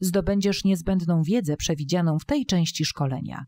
zdobędziesz niezbędną wiedzę przewidzianą w tej części szkolenia.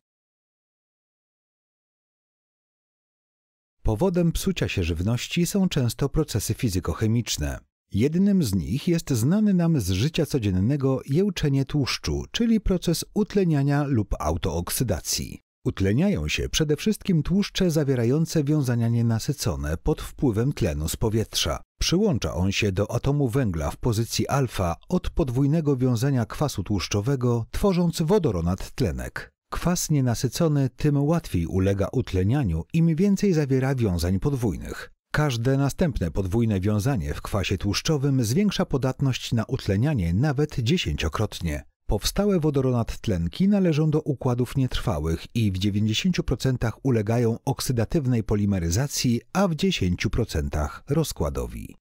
Powodem psucia się żywności są często procesy fizykochemiczne. Jednym z nich jest znany nam z życia codziennego jełczenie tłuszczu, czyli proces utleniania lub autooksydacji. Utleniają się przede wszystkim tłuszcze zawierające wiązania nienasycone pod wpływem tlenu z powietrza. Przyłącza on się do atomu węgla w pozycji alfa od podwójnego wiązania kwasu tłuszczowego, tworząc wodoronad-tlenek. Kwas nienasycony tym łatwiej ulega utlenianiu, im więcej zawiera wiązań podwójnych. Każde następne podwójne wiązanie w kwasie tłuszczowym zwiększa podatność na utlenianie nawet dziesięciokrotnie. Powstałe wodoronat-tlenki należą do układów nietrwałych i w 90% ulegają oksydatywnej polimeryzacji, a w 10% rozkładowi.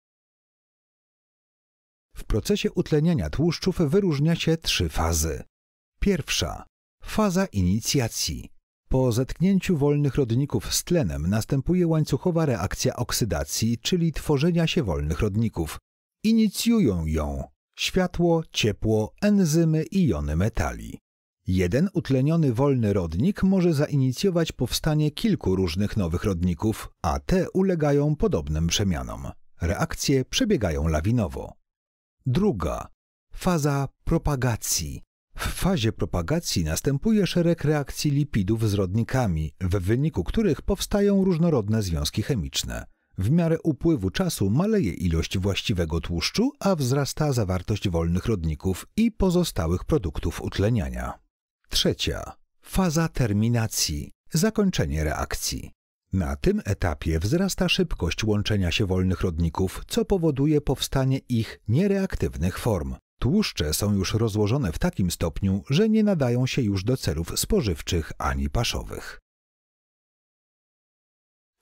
W procesie utleniania tłuszczów wyróżnia się trzy fazy. Pierwsza faza inicjacji. Po zetknięciu wolnych rodników z tlenem następuje łańcuchowa reakcja oksydacji, czyli tworzenia się wolnych rodników. Inicjują ją światło, ciepło, enzymy i jony metali. Jeden utleniony wolny rodnik może zainicjować powstanie kilku różnych nowych rodników, a te ulegają podobnym przemianom. Reakcje przebiegają lawinowo. Druga faza propagacji. W fazie propagacji następuje szereg reakcji lipidów z rodnikami, w wyniku których powstają różnorodne związki chemiczne. W miarę upływu czasu maleje ilość właściwego tłuszczu, a wzrasta zawartość wolnych rodników i pozostałych produktów utleniania. Trzecia. Faza terminacji zakończenie reakcji. Na tym etapie wzrasta szybkość łączenia się wolnych rodników, co powoduje powstanie ich niereaktywnych form. Tłuszcze są już rozłożone w takim stopniu, że nie nadają się już do celów spożywczych ani paszowych.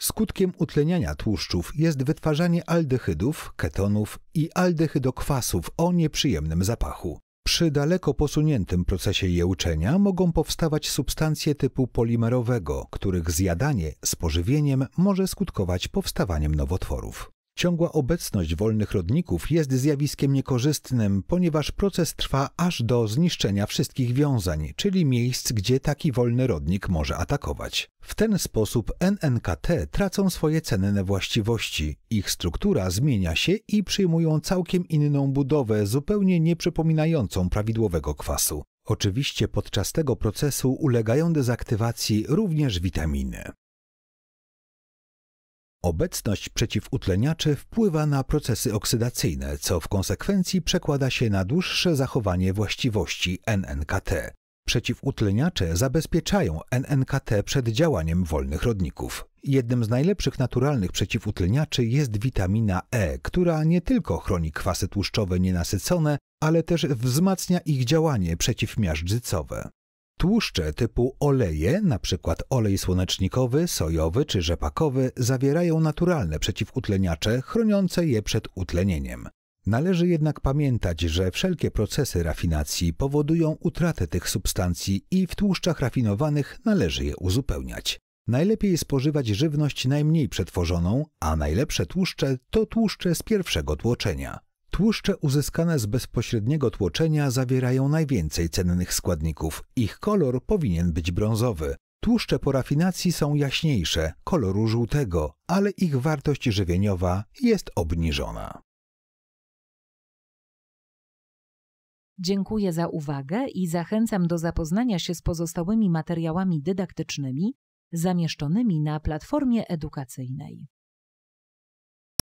Skutkiem utleniania tłuszczów jest wytwarzanie aldehydów, ketonów i aldehydokwasów o nieprzyjemnym zapachu. Przy daleko posuniętym procesie jełczenia mogą powstawać substancje typu polimerowego, których zjadanie z pożywieniem może skutkować powstawaniem nowotworów. Ciągła obecność wolnych rodników jest zjawiskiem niekorzystnym, ponieważ proces trwa aż do zniszczenia wszystkich wiązań, czyli miejsc, gdzie taki wolny rodnik może atakować. W ten sposób NNKT tracą swoje cenne właściwości, ich struktura zmienia się i przyjmują całkiem inną budowę, zupełnie nie przypominającą prawidłowego kwasu. Oczywiście podczas tego procesu ulegają dezaktywacji również witaminy. Obecność przeciwutleniaczy wpływa na procesy oksydacyjne, co w konsekwencji przekłada się na dłuższe zachowanie właściwości NNKT. Przeciwutleniacze zabezpieczają NNKT przed działaniem wolnych rodników. Jednym z najlepszych naturalnych przeciwutleniaczy jest witamina E, która nie tylko chroni kwasy tłuszczowe nienasycone, ale też wzmacnia ich działanie przeciwmiażdżycowe. Tłuszcze typu oleje, np. olej słonecznikowy, sojowy czy rzepakowy, zawierają naturalne przeciwutleniacze chroniące je przed utlenieniem. Należy jednak pamiętać, że wszelkie procesy rafinacji powodują utratę tych substancji i w tłuszczach rafinowanych należy je uzupełniać. Najlepiej spożywać żywność najmniej przetworzoną, a najlepsze tłuszcze to tłuszcze z pierwszego tłoczenia. Tłuszcze uzyskane z bezpośredniego tłoczenia zawierają najwięcej cennych składników. Ich kolor powinien być brązowy. Tłuszcze po rafinacji są jaśniejsze, koloru żółtego, ale ich wartość żywieniowa jest obniżona. Dziękuję za uwagę i zachęcam do zapoznania się z pozostałymi materiałami dydaktycznymi zamieszczonymi na platformie edukacyjnej.